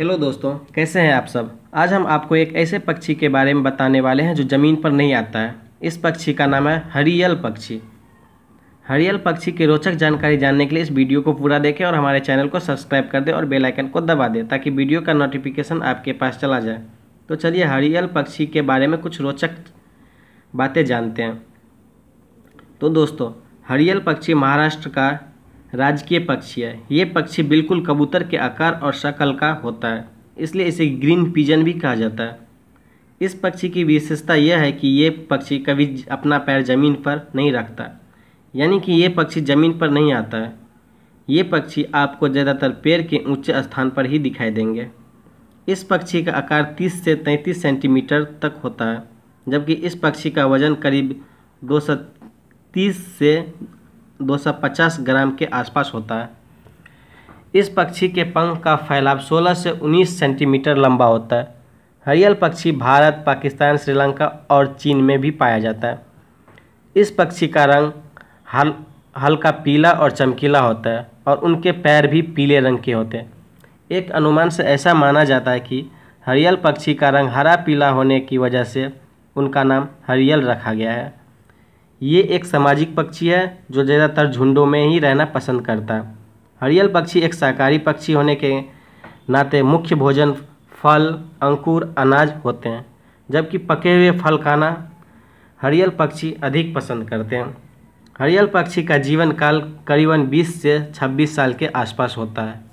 hello दोस्तों कैसे हैं आप सब आज हम आपको एक ऐसे पक्षी के बारे में बताने वाले हैं जो ज़मीन पर नहीं आता है इस पक्षी का नाम है हरियल पक्षी हरियल पक्षी की रोचक जानकारी जानने के लिए इस वीडियो को पूरा देखें और हमारे चैनल को सब्सक्राइब कर दें और बेल आइकन को दबा दें ताकि वीडियो का नोटिफिकेशन आपके पास चला जाए तो चलिए हरियल पक्षी के बारे में कुछ रोचक बातें जानते हैं तो दोस्तों हरियल पक्षी महाराष्ट्र का राजकीय पक्षी है ये पक्षी बिल्कुल कबूतर के आकार और शक्ल का होता है इसलिए इसे ग्रीन पिजन भी कहा जाता है इस पक्षी की विशेषता यह है कि ये पक्षी कभी अपना पैर जमीन पर नहीं रखता यानी कि ये पक्षी ज़मीन पर नहीं आता है ये पक्षी आपको ज़्यादातर पेड़ के ऊंचे स्थान पर ही दिखाई देंगे इस पक्षी का आकार 30 से 33 सेंटीमीटर तक होता है जबकि इस पक्षी का वजन करीब 230 से 250 ग्राम के आसपास होता है इस पक्षी के पंख का फैलाव 16 से 19 सेंटीमीटर लंबा होता है हरियल पक्षी भारत पाकिस्तान श्रीलंका और चीन में भी पाया जाता है इस पक्षी का रंग हल हल्का पीला और चमकीला होता है और उनके पैर भी पीले रंग के होते हैं एक अनुमान से ऐसा माना जाता है कि हरियल पक्षी का रंग हरा पीला होने की वजह से उनका नाम हरियल रखा गया है ये एक सामाजिक पक्षी है जो ज़्यादातर झुंडों में ही रहना पसंद करता है हरियल पक्षी एक शाकाहारी पक्षी होने के नाते मुख्य भोजन फल अंकुर अनाज होते हैं जबकि पके हुए फल खाना हरियल पक्षी अधिक पसंद करते हैं हरियल पक्षी का जीवन काल करीबन 20 से 26 साल के आसपास होता है